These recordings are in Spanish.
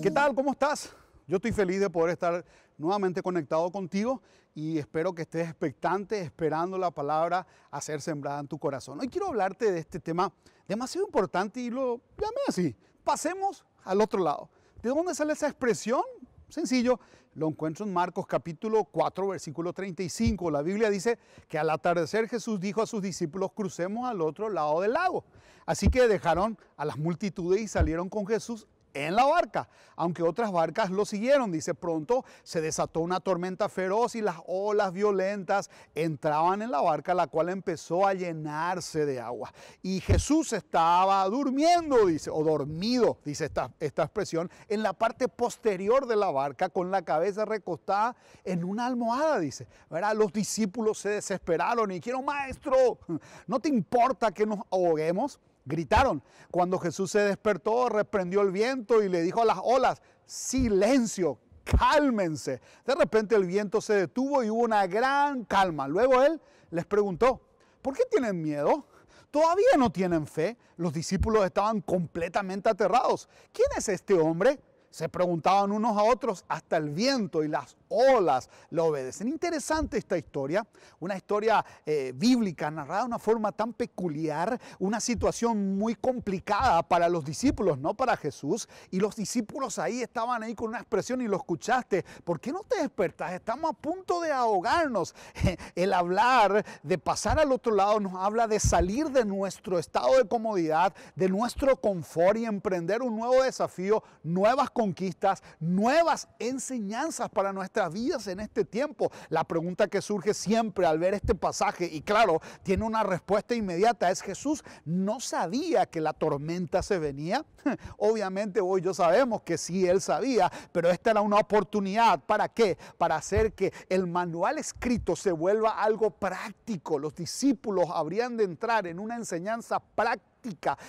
¿Qué tal? ¿Cómo estás? Yo estoy feliz de poder estar nuevamente conectado contigo y espero que estés expectante, esperando la palabra a ser sembrada en tu corazón. Hoy quiero hablarte de este tema demasiado importante y lo llamé así. Pasemos al otro lado. ¿De dónde sale esa expresión? Sencillo, lo encuentro en Marcos capítulo 4, versículo 35. La Biblia dice que al atardecer Jesús dijo a sus discípulos, crucemos al otro lado del lago. Así que dejaron a las multitudes y salieron con Jesús en la barca, aunque otras barcas lo siguieron. Dice, pronto se desató una tormenta feroz y las olas violentas entraban en la barca, la cual empezó a llenarse de agua. Y Jesús estaba durmiendo, dice, o dormido, dice esta, esta expresión, en la parte posterior de la barca, con la cabeza recostada en una almohada, dice. Los discípulos se desesperaron y dijeron, maestro, ¿no te importa que nos ahoguemos? gritaron. Cuando Jesús se despertó, reprendió el viento y le dijo a las olas, silencio, cálmense. De repente el viento se detuvo y hubo una gran calma. Luego él les preguntó, ¿por qué tienen miedo? ¿Todavía no tienen fe? Los discípulos estaban completamente aterrados. ¿Quién es este hombre? Se preguntaban unos a otros, hasta el viento y las olas lo obedecen. Interesante esta historia, una historia eh, bíblica narrada de una forma tan peculiar, una situación muy complicada para los discípulos, no para Jesús. Y los discípulos ahí estaban ahí con una expresión y lo escuchaste. ¿Por qué no te despertas? Estamos a punto de ahogarnos. El hablar de pasar al otro lado nos habla de salir de nuestro estado de comodidad, de nuestro confort y emprender un nuevo desafío, nuevas condiciones conquistas, nuevas enseñanzas para nuestras vidas en este tiempo. La pregunta que surge siempre al ver este pasaje, y claro, tiene una respuesta inmediata, es Jesús no sabía que la tormenta se venía. Obviamente hoy yo sabemos que sí, él sabía, pero esta era una oportunidad. ¿Para qué? Para hacer que el manual escrito se vuelva algo práctico. Los discípulos habrían de entrar en una enseñanza práctica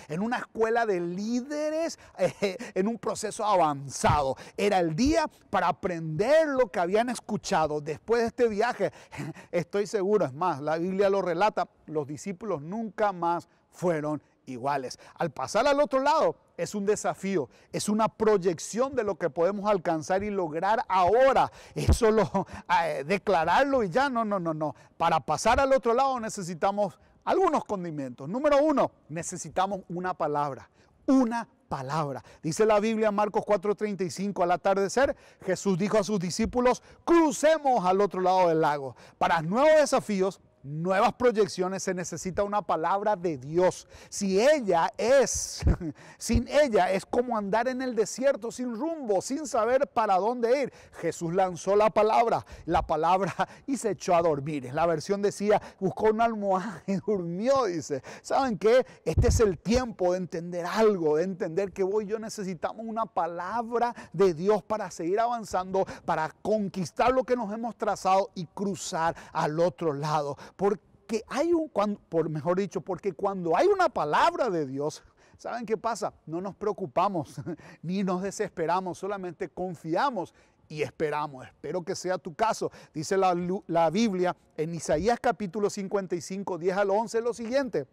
en una escuela de líderes eh, en un proceso avanzado. Era el día para aprender lo que habían escuchado. Después de este viaje, estoy seguro, es más, la Biblia lo relata, los discípulos nunca más fueron iguales. Al pasar al otro lado, es un desafío, es una proyección de lo que podemos alcanzar y lograr ahora. Eso lo eh, declararlo y ya, no, no, no, no. Para pasar al otro lado necesitamos algunos condimentos. Número uno, necesitamos una palabra, una palabra. Dice la Biblia en Marcos 4:35, al atardecer Jesús dijo a sus discípulos, crucemos al otro lado del lago. Para nuevos desafíos, nuevas proyecciones, se necesita una palabra de Dios. Si ella es, sin ella es como andar en el desierto sin rumbo, sin saber para dónde ir. Jesús lanzó la palabra, la palabra y se echó a dormir. la versión decía, buscó un almohada y durmió, dice. ¿Saben qué? Este es el tiempo de entender algo, de entender que vos y yo necesitamos una palabra de Dios para seguir avanzando, para conquistar lo que nos hemos trazado y cruzar al otro lado porque hay un, por mejor dicho, porque cuando hay una palabra de Dios, ¿saben qué pasa? No nos preocupamos ni nos desesperamos, solamente confiamos y esperamos. Espero que sea tu caso. Dice la, la, Biblia en Isaías capítulo 55, 10 al 11 lo siguiente.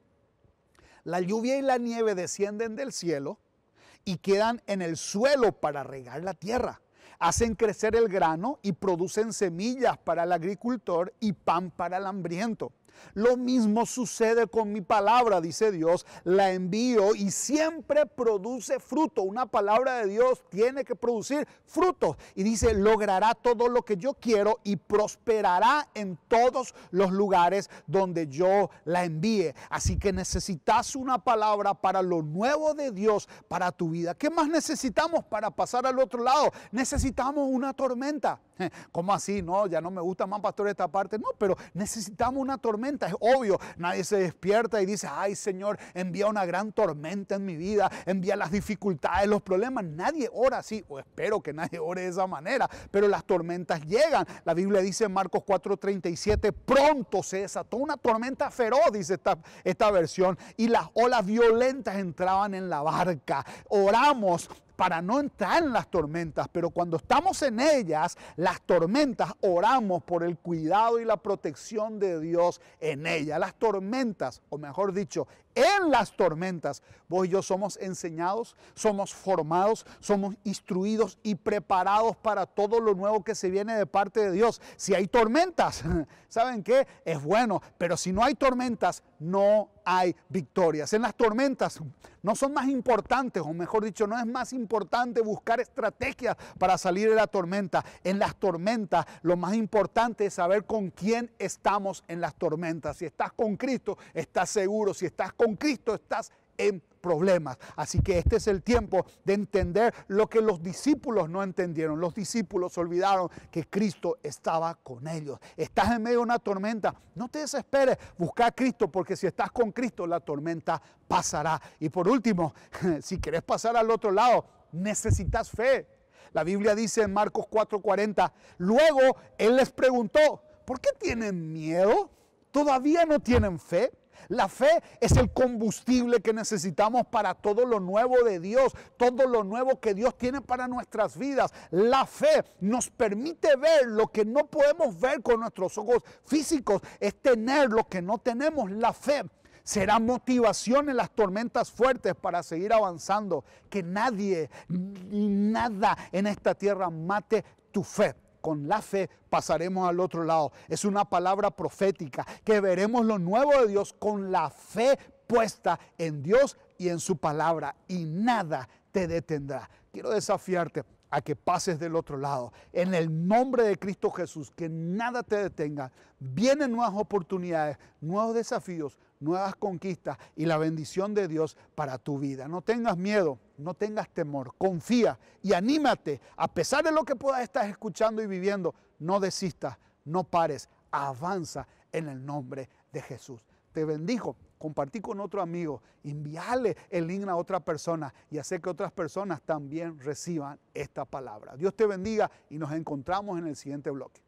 La lluvia y la nieve descienden del cielo y quedan en el suelo para regar la tierra Hacen crecer el grano y producen semillas para el agricultor y pan para el hambriento. Lo mismo sucede con mi palabra, dice Dios, la envío y siempre produce fruto. Una palabra de Dios tiene que producir frutos. Y dice, logrará todo lo que yo quiero y prosperará en todos los lugares donde yo la envíe. Así que necesitas una palabra para lo nuevo de Dios, para tu vida. ¿Qué más necesitamos para pasar al otro lado? Necesitamos una tormenta. ¿Cómo así? No, ya no me gusta más, pastor, esta parte. No, pero necesitamos una tormenta es obvio, nadie se despierta y dice, ay Señor, envía una gran tormenta en mi vida, envía las dificultades, los problemas, nadie ora así, o espero que nadie ore de esa manera, pero las tormentas llegan. La Biblia dice en Marcos 4:37, pronto se desató una tormenta feroz, dice esta versión, y las olas violentas entraban en la barca. Oramos para no entrar en las tormentas, pero cuando estamos en ellas, las tormentas, oramos por el cuidado y la protección de Dios en ellas. Las tormentas, o mejor dicho, en las tormentas. Vos y yo somos enseñados, somos formados, somos instruidos y preparados para todo lo nuevo que se viene de parte de Dios. Si hay tormentas, ¿saben qué? Es bueno, pero si no hay tormentas, no hay victorias. En las tormentas no son más importantes, o mejor dicho, no es más importante buscar estrategias para salir de la tormenta. En las tormentas lo más importante es saber con quién estamos en las tormentas. Si estás con Cristo, estás seguro. Si estás con con Cristo estás en problemas. Así que este es el tiempo de entender lo que los discípulos no entendieron. Los discípulos olvidaron que Cristo estaba con ellos. Estás en medio de una tormenta. No te desesperes. Busca a Cristo porque si estás con Cristo la tormenta pasará. Y por último, si quieres pasar al otro lado, necesitas fe. La Biblia dice en Marcos 4:40, luego Él les preguntó, ¿por qué tienen miedo? ¿Todavía no tienen fe? La fe es el combustible que necesitamos para todo lo nuevo de Dios, todo lo nuevo que Dios tiene para nuestras vidas. La fe nos permite ver lo que no podemos ver con nuestros ojos físicos, es tener lo que no tenemos. La fe será motivación en las tormentas fuertes para seguir avanzando. Que nadie, nada en esta tierra mate tu fe con la fe pasaremos al otro lado. Es una palabra profética que veremos lo nuevo de Dios con la fe puesta en Dios y en su palabra y nada te detendrá. Quiero desafiarte a que pases del otro lado. En el nombre de Cristo Jesús, que nada te detenga. Vienen nuevas oportunidades, nuevos desafíos, nuevas conquistas y la bendición de Dios para tu vida. No tengas miedo, no tengas temor, confía y anímate. A pesar de lo que puedas estar escuchando y viviendo, no desistas, no pares, avanza en el nombre de Jesús. Te bendijo compartí con otro amigo, envíale el link a otra persona y hacer que otras personas también reciban esta palabra. Dios te bendiga y nos encontramos en el siguiente bloque.